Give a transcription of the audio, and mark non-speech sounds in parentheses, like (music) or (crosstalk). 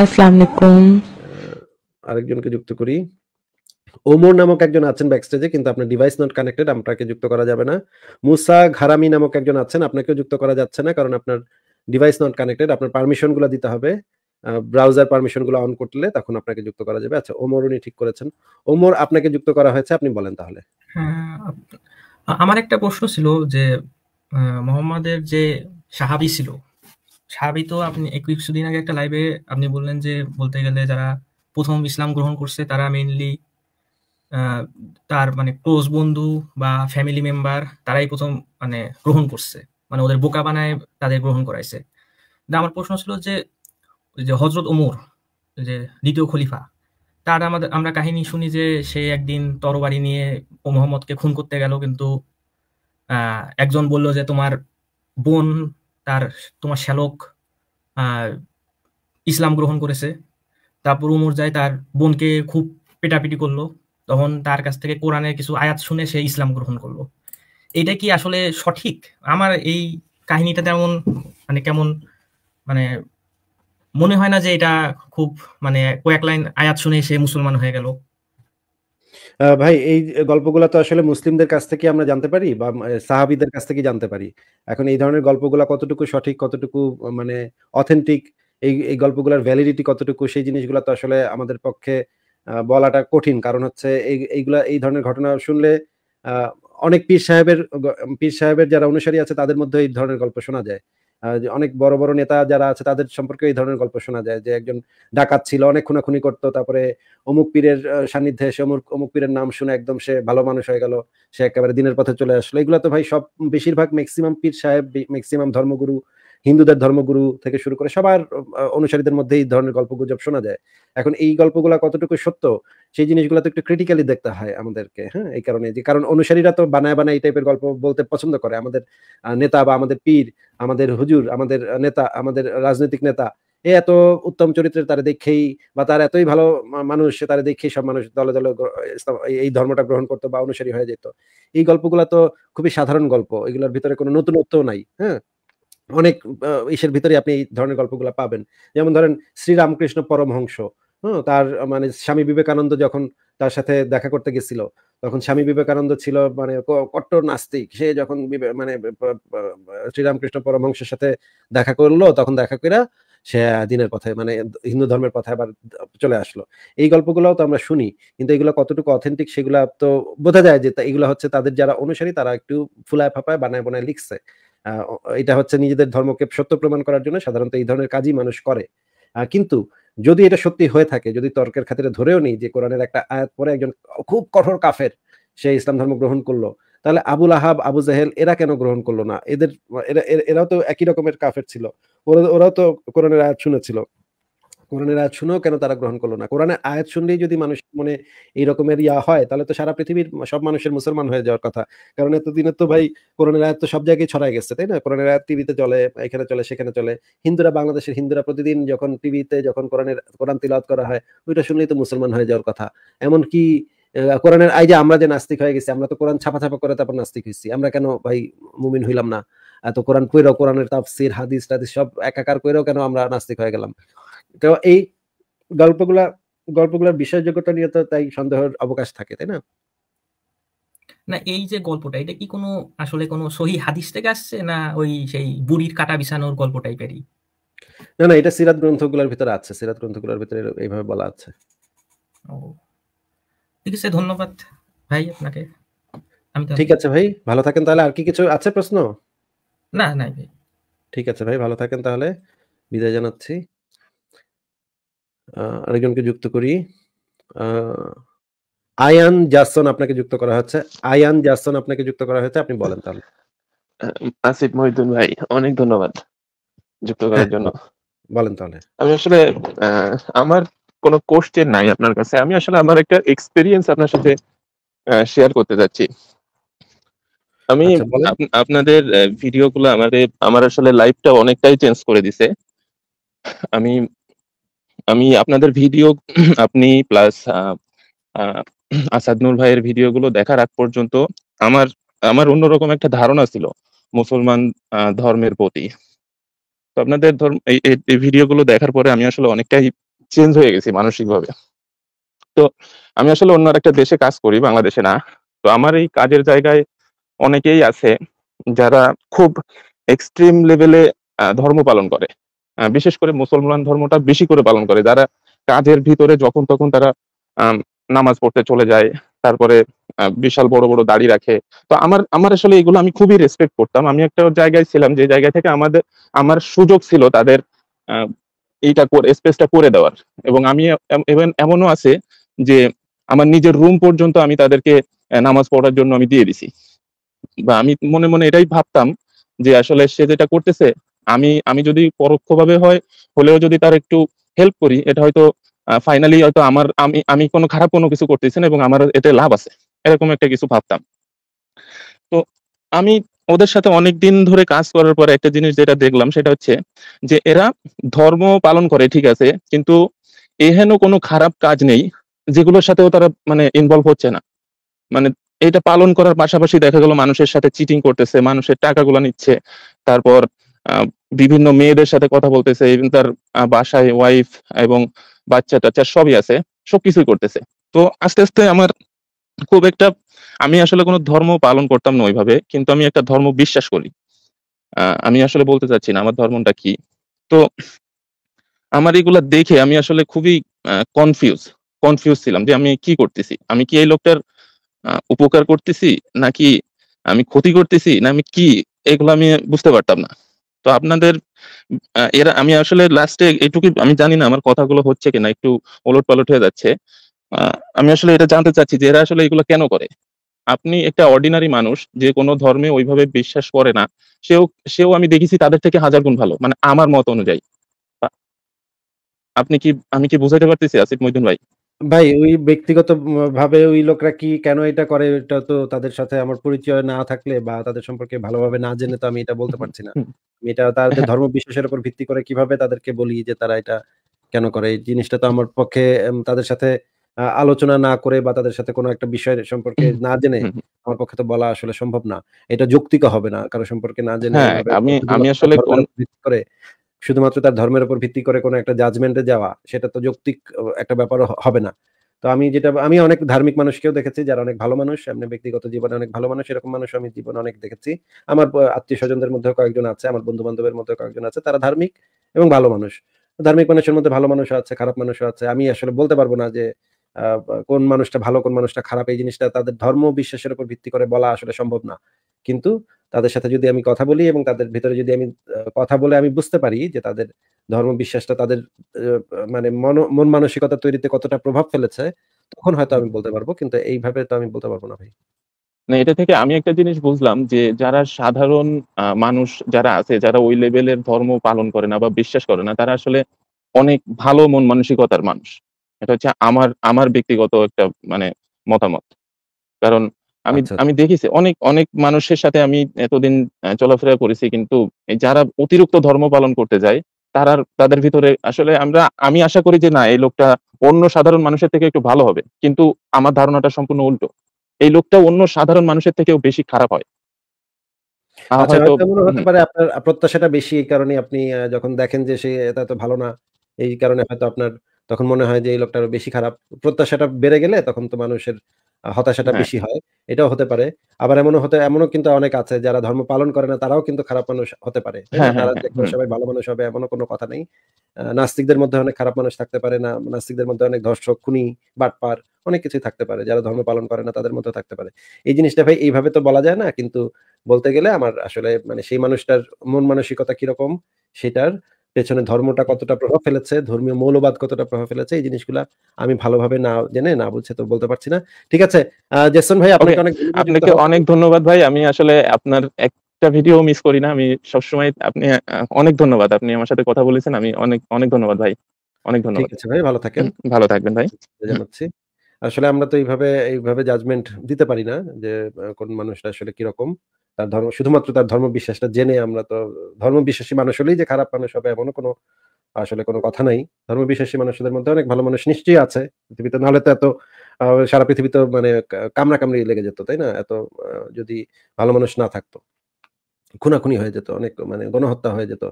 আসসালামু আরেকজনকে যুক্ত করি ওমর নামক একজন আছেন ব্যাকস্টেজে কিন্তু আপনার ডিভাইস নট কানেক্টেড আপনাকে যুক্ত করা যাবে না মুসা ঘারামি নামক একজন আছেন আপনাকেও যুক্ত করা যাচ্ছে না কারণ আপনার ডিভাইস নট কানেক্টেড আপনার পারমিশনগুলো দিতে হবে ব্রাউজার পারমিশনগুলো অন করলে তখন আপনাকে যুক্ত করা যাবে আচ্ছা ওমর উনি ঠিক করেছেন ওমর আপনাকে যুক্ত করা হয়েছে আপনি বলেন তাহলে হ্যাঁ, আমার একটা প্রশ্ন ছিল যে মোহাম্মদের যে সাহাবি ছিল সাবি তো আপনি একুশ দিন আগে একটা লাইভে আপনি বললেন যে বলতে গেলে যারা প্রথম ইসলাম গ্রহণ করছে তারা মেইনলি তার মানে ক্লোজ বন্ধু বা ফ্যামিলি মেম্বার তারাই প্রথম মানে গ্রহণ করছে মানে ওদের বোকা বানায় তাদের গ্রহণ করাইছে আমার প্রশ্ন ছিল যে যে হজরত ওমর যে দ্বিতীয় খলিফা তার আমাদের আমরা কাহিনী শুনি যে সে একদিন তরবারি নিয়ে ও মোহাম্মদকে খুন করতে গেল কিন্তু একজন বলল যে তোমার বোন তার তোমার শ্যালক ইসলাম গ্রহণ করেছে তারপর উমর যায় তার বোনকে খুব পেটাপিটি করলো তখন তার কাছ থেকে কোরআনের কিছু আয়াত শুনে সে ইসলাম গ্রহণ করলো এটা কি আসলে সঠিক আমার এই কাহিনীটা তেমন মানে কেমন মানে মনে হয় না যে এটা খুব মানে কয়েক লাইন আয়াত শুনে সে মুসলমান হয়ে গেল ভাই এই গল্পগুলো তো আসলে মুসলিমদের কাছ থেকে আমরা জানতে পারি বা সাহাবিদের কাছ থেকে জানতে পারি এখন এই ধরনের গল্পগুলো কতটুকু সঠিক কতটুকু মানে অথেন্টিক এই এই গল্পগুলোর ভ্যালিডিটি কতটুকু সেই জিনিসগুলো তো আসলে আমাদের পক্ষে বলাটা কঠিন কারণ হচ্ছে এই এইগুলা এই ধরনের ঘটনা শুনলে অনেক পীর সাহেবের পীর সাহেবের যারা অনুসারী আছে তাদের মধ্যে এই ধরনের গল্প শোনা যায় অনেক বড় বড় নেতা যারা আছে তাদের সম্পর্কে এই ধরনের গল্প শোনা যায় যে একজন ডাকাত ছিল অনেক খুনাখুনি করতো তারপরে অমুক পীরের সান্নিধ্যে এসে অমুক অমুক পীরের নাম শুনে একদম সে ভালো মানুষ হয়ে গেল সে একেবারে দিনের পথে চলে আসলো এগুলো তো ভাই সব বেশিরভাগ ম্যাক্সিমাম পীর সাহেব ম্যাক্সিমাম ধর্মগুরু হিন্দুদের ধর্মগুরু থেকে শুরু করে সবার অনুসারীদের মধ্যে এই ধরনের গল্প গুজব শোনা যায় এখন এই গল্পগুলো কতটুকু সত্য সেই জিনিসগুলো তো একটু ক্রিটিক্যালি দেখতে হয় আমাদেরকে হ্যাঁ এই কারণে যে কারণ অনুসারীরা তো বানায় বানায় এই টাইপের গল্প বলতে পছন্দ করে আমাদের নেতা বা আমাদের পীর আমাদের হুজুর আমাদের নেতা আমাদের রাজনৈতিক নেতা এ এত উত্তম চরিত্রের তারা দেখেই বা তার এতই ভালো মানুষ তারা দেখেই সব মানুষ দলে দলে এই ধর্মটা গ্রহণ করতো বা অনুসারী হয়ে যেত এই গল্পগুলো তো খুবই সাধারণ গল্প এগুলোর ভিতরে কোনো নতুনত্ব নাই হ্যাঁ অনেক ইসের ভিতরে আপনি এই ধরনের গল্পগুলো পাবেন যেমন ধরেন শ্রীরামকৃষ্ণ পরমহংস হ্যাঁ তার মানে স্বামী বিবেকানন্দ যখন তার সাথে দেখা করতে গেছিল তখন স্বামী বিবেকানন্দ ছিল মানে কট্টর নাস্তিক সে যখন মানে শ্রীরামকৃষ্ণ পরমহংসের সাথে দেখা করলো তখন দেখা করে সে দিনের পথে মানে হিন্দু ধর্মের পথে আবার চলে আসলো এই গল্পগুলো তো আমরা শুনি কিন্তু এগুলো কতটুকু অথেন্টিক সেগুলো তো বোঝা যায় যে এগুলো হচ্ছে তাদের যারা অনুসারী তারা একটু ফুলায় ফাঁপায় বানায় বানায় লিখছে এটা হচ্ছে নিজেদের ধর্মকে সত্য প্রমাণ করার জন্য সাধারণত এই ধরনের কাজই মানুষ করে কিন্তু যদি এটা সত্যি হয়ে থাকে যদি তর্কের খাতিরে ধরেও নেই যে কোরআনের একটা আয়াত পরে একজন খুব কঠোর কাফের সে ইসলাম ধর্ম গ্রহণ করলো তাহলে আবুল আহাব আবু জাহেল এরা কেন গ্রহণ করলো না এদের এরাও তো একই রকমের কাফের ছিল ওরা ওরাও তো কোরআনের আয়াত শুনেছিল কোরআনের আয়াত শুনেও কেন তারা গ্রহণ করলো না কোরআনের আয়াত শুনলেই যদি মানুষ মনে এই রকমের ইয়া হয় তাহলে তো সারা পৃথিবীর সব মানুষের মুসলমান হয়ে যাওয়ার কথা কারণ এতদিনে তো ভাই কোরআনের আয়াত তো সব জায়গায় ছড়াই গেছে তাই না কোরআনের আয়াত টিভিতে চলে এখানে চলে সেখানে চলে হিন্দুরা বাংলাদেশের হিন্দুরা প্রতিদিন যখন টিভিতে যখন কোরআনের কোরআন তিলাত করা হয় ওইটা শুনলেই তো মুসলমান হয়ে যাওয়ার কথা এমন কি কোরআনের আই যে আমরা যে নাস্তিক হয়ে গেছি আমরা তো কোরআন ছাপা ছাপা করে তারপর নাস্তিক হয়েছি আমরা কেন ভাই মুমিন হইলাম না তো কোরআন কইরাও কোরআনের তাফসির হাদিস টাদিস সব একাকার কইরাও কেন আমরা নাস্তিক হয়ে গেলাম তো এই গল্পগুলা গল্পগুলোর বিশ্বাসযোগ্যতা নিয়ে তো তাই সন্দেহের অবকাশ থাকে তাই না না এই যে গল্পটা এটা কি কোনো আসলে কোনো সহি হাদিস থেকে আসছে না ওই সেই বুড়ির কাটা বিছানোর গল্প টাইপেরই না না এটা সিরাত গ্রন্থগুলোর ভিতরে আছে সিরাত গ্রন্থগুলোর ভিতরে এইভাবে বলা আছে ঠিক আছে ধন্যবাদ ভাই আপনাকে আমি ঠিক আছে ভাই ভালো থাকেন তাহলে আর কি কিছু আছে প্রশ্ন না নাই ভাই ঠিক আছে ভাই ভালো থাকেন তাহলে বিদায় জানাচ্ছি আরেকজনকে যুক্ত করি আয়ান জাসন আপনাকে যুক্ত করা হচ্ছে আয়ান জাসন আপনাকে যুক্ত করা হয়েছে আপনি বলেন তাহলে আসিফ মহিদুল ভাই অনেক ধন্যবাদ যুক্ত করার হ্যাঁ, জন্য বলেন তাহলে আমি আসলে আমার কোন কোশ্চেন নাই আপনার কাছে আমি আসলে আমার একটা এক্সপেরিয়েন্স আপনার সাথে শেয়ার করতে যাচ্ছি আমি আচ্ছা, আপনাদের ভিডিওগুলো আমাদের আমার আসলে লাইফটা অনেকটাই চেঞ্জ করে দিছে আমি আমি আপনাদের ভিডিও (clears throat) আপনি প্লাস আসাদ নূর ভাইয়ের ভিডিওগুলো দেখার আগ পর্যন্ত আমার আমার অন্যরকম একটা ধারণা ছিল মুসলমান ধর্মের প্রতি তো আপনাদের ধর্ম এই ভিডিওগুলো দেখার পরে আমি আসলে অনেকটাই চেঞ্জ হয়ে গেছি মানসিকভাবে তো আমি আসলে অন্য একটা দেশে কাজ করি বাংলাদেশে না তো আমার এই কাজের জায়গায় অনেকেই আছে যারা খুব এক্সট্রিম লেভেলে ধর্ম পালন করে বিশেষ করে মুসলমান ধর্মটা বেশি করে পালন করে যারা কাজের ভিতরে যখন তখন তারা নামাজ পড়তে চলে যায় তারপরে বিশাল বড় বড় দাড়ি রাখে তো আমার আমার আসলে এগুলো আমি খুবই রেসপেক্ট করতাম আমি একটা জায়গায় ছিলাম যে জায়গা থেকে আমাদের আমার সুযোগ ছিল তাদের এইটা স্পেসটা করে দেওয়ার এবং আমি এমনও আছে যে আমার নিজের রুম পর্যন্ত আমি তাদেরকে নামাজ পড়ার জন্য আমি দিয়ে দিছি বা আমি মনে মনে এটাই ভাবতাম যে আসলে সে যেটা করতেছে আমি আমি যদি পরোক্ষভাবে হয় হলেও যদি তার একটু হেল্প করি এটা হয়তো ফাইনালি হয়তো আমার আমি আমি কোনো খারাপ কোনো কিছু করতেছি না এবং আমার এতে লাভ আছে এরকম একটা কিছু ভাবতাম তো আমি ওদের সাথে অনেক দিন ধরে কাজ করার পর একটা জিনিস যেটা দেখলাম সেটা হচ্ছে যে এরা ধর্ম পালন করে ঠিক আছে কিন্তু এহেন কোনো খারাপ কাজ নেই যেগুলোর সাথেও তারা মানে ইনভলভ হচ্ছে না মানে এটা পালন করার পাশাপাশি দেখা গেল মানুষের সাথে চিটিং করতেছে মানুষের টাকাগুলো নিচ্ছে তারপর বিভিন্ন মেয়েদের সাথে কথা বলতেছে ইভেন তার বাসায় ওয়াইফ এবং বাচ্চা টাচ্চা সবই আছে সবকিছুই করতেছে তো আস্তে আস্তে আমার খুব একটা আমি আসলে কোনো ধর্ম পালন করতাম না ওইভাবে কিন্তু আমি একটা ধর্ম বিশ্বাস করি আমি আসলে বলতে চাচ্ছি না আমার ধর্মটা কি তো আমার এগুলা দেখে আমি আসলে খুবই কনফিউজ কনফিউজ ছিলাম যে আমি কি করতেছি আমি কি এই লোকটার উপকার করতেছি নাকি আমি ক্ষতি করতেছি না আমি কি এগুলো আমি বুঝতে পারতাম না তো আপনাদের এরা আমি আসলে লাস্টে এটুকু আমি জানি না আমার কথাগুলো হচ্ছে কিনা একটু ওলট পালট হয়ে যাচ্ছে আমি আসলে এটা জানতে চাচ্ছি যে এরা আসলে এগুলো কেন করে আপনি একটা অর্ডিনারি মানুষ যে কোনো ধর্মে ওইভাবে বিশ্বাস করে না সেও সেও আমি দেখেছি তাদের থেকে হাজার গুণ ভালো মানে আমার মত অনুযায়ী আপনি কি আমি কি বুঝাইতে পারতেছি আসিফ মৈদুন ভাই ভাই ওই ব্যক্তিগত ভাবে ওই লোকরা কি কেন এটা করে এটা তো তাদের সাথে আমার পরিচয় না থাকলে বা তাদের সম্পর্কে ভালোভাবে না জেনে তো আমি এটা বলতে পারছি না এটা তাদের ধর্ম বিশ্বাসের উপর ভিত্তি করে কিভাবে তাদেরকে বলি যে তারা এটা কেন করে এই জিনিসটা তো আমার পক্ষে তাদের সাথে আলোচনা না করে বা তাদের সাথে কোনো একটা বিষয় সম্পর্কে না জেনে আমার পক্ষে তো বলা আসলে সম্ভব না এটা যৌক্তিক হবে না কারো সম্পর্কে না জেনে হ্যাঁ, আমি আমি আসলে করে শুধুমাত্র তার ধর্মের উপর ভিত্তি করে কোনো একটা জাজমেন্টে যাওয়া সেটা তো যৌক্তিক একটা ব্যাপার হবে না তো আমি যেটা আমি অনেক ধার্মিক মানুষকেও দেখেছি যারা অনেক ভালো মানুষ এমনি ব্যক্তিগত জীবনে অনেক ভালো মানুষ এরকম মানুষ আমি জীবনে অনেক দেখেছি আমার আত্মীয় স্বজনদের মধ্যে কয়েকজন আছে আমার বন্ধু বান্ধবের মধ্যে কয়েকজন আছে তারা ধার্মিক এবং ভালো মানুষ ধার্মিক মানুষের মধ্যে ভালো মানুষ আছে খারাপ মানুষও আছে আমি আসলে বলতে পারবো না যে কোন মানুষটা ভালো কোন মানুষটা খারাপ এই জিনিসটা তাদের ধর্ম বিশ্বাসের উপর ভিত্তি করে বলা আসলে সম্ভব না কিন্তু তাদের সাথে যদি আমি কথা বলি এবং তাদের ভিতরে যদি আমি কথা বলে আমি বুঝতে পারি যে তাদের ধর্ম বিশ্বাসটা তাদের মানে মন মানসিকতা তৈরিতে কতটা প্রভাব ফেলেছে তখন হয়তো আমি বলতে পারবো কিন্তু এইভাবে তো আমি বলতে পারবো না ভাই না এটা থেকে আমি একটা জিনিস বুঝলাম যে যারা সাধারণ মানুষ যারা আছে যারা ওই লেভেলের ধর্ম পালন করে না বা বিশ্বাস করে না তারা আসলে অনেক ভালো মন মানসিকতার মানুষ এটা হচ্ছে আমার আমার ব্যক্তিগত একটা মানে মতামত কারণ আমি আচ্ছা, আচ্ছা। আমি দেখেছি অনেক অনেক মানুষের সাথে আমি এতদিন চলাফেরা করেছি কিন্তু যারা অতিরিক্ত ধর্ম পালন করতে যায় তারা তাদের ভিতরে আসলে আমরা আমি আশা করি যে না এই লোকটা অন্য সাধারণ মানুষের থেকে একটু ভালো হবে কিন্তু আমার ধারণাটা সম্পূর্ণ উল্টো এই লোকটা অন্য সাধারণ মানুষের থেকেও বেশি খারাপ হয় আচ্ছা, আপনার প্রত্যাশাটা বেশি এই কারণে আপনি যখন দেখেন যে সে এটা তো ভালো না এই কারণে হয়তো আপনার তখন মনে হয় যে এই লোকটা বেশি খারাপ প্রত্যাশাটা বেড়ে গেলে তখন তো মানুষের হতাশাটা হ্যাঁ। বেশি হয় এটাও হতে পারে আবার এমনও হতে এমনও কিন্তু অনেক আছে যারা ধর্ম পালন করে না তারাও কিন্তু খারাপ মানুষ হতে পারে হ্যাঁ, হ্যাঁ, তারা সবাই ভালো মানুষ হবে এমনও কোনো কথা নেই নাস্তিকদের মধ্যে অনেক খারাপ মানুষ থাকতে পারে না নাস্তিকদের মধ্যে অনেক ধর্ষক খুনি বাটপার অনেক কিছুই থাকতে পারে যারা ধর্ম পালন করে না তাদের মধ্যে থাকতে পারে এই জিনিসটা ভাই এইভাবে তো বলা যায় না কিন্তু বলতে গেলে আমার আসলে মানে সেই মানুষটার মন মানসিকতা কিরকম সেটার পেছনে ধর্মটা কতটা প্রভাব ফেলেছে ধর্মীয় মৌলবাদ কতটা প্রভাব ফেলেছে এই জিনিসগুলা আমি ভালোভাবে না জেনে না বুঝছে তো বলতে পারছি না ঠিক আছে জেসন ভাই আপনাকে অনেক আপনাকে অনেক ধন্যবাদ ভাই আমি আসলে আপনার একটা ভিডিও মিস করি না আমি সবসময় আপনি অনেক ধন্যবাদ আপনি আমার সাথে কথা বলেছেন আমি অনেক অনেক ধন্যবাদ ভাই অনেক ধন্যবাদ ঠিক আছে ভাই ভালো থাকেন ভালো থাকবেন ভাই জানাচ্ছি আসলে আমরা তো এইভাবে এইভাবে জাজমেন্ট দিতে পারি না যে কোন মানুষটা আসলে কিরকম তার ধর্ম শুধুমাত্র তার ধর্ম বিশ্বাসটা জেনে আমরা তো ধর্ম বিশ্বাসী মানুষ হলেই যে খারাপ মানুষ হবে এমনও কোনো আসলে কোনো কথা নাই ধর্ম বিশ্বাসী মানুষদের মধ্যে অনেক ভালো মানুষ নিশ্চয়ই আছে পৃথিবীতে নাহলে তো এত সারা পৃথিবী তো মানে কামড়া কামড়ি লেগে যেত তাই না এত যদি ভালো মানুষ না থাকতো খুনাখুনি হয়ে যেত অনেক মানে গণহত্যা হয়ে যেত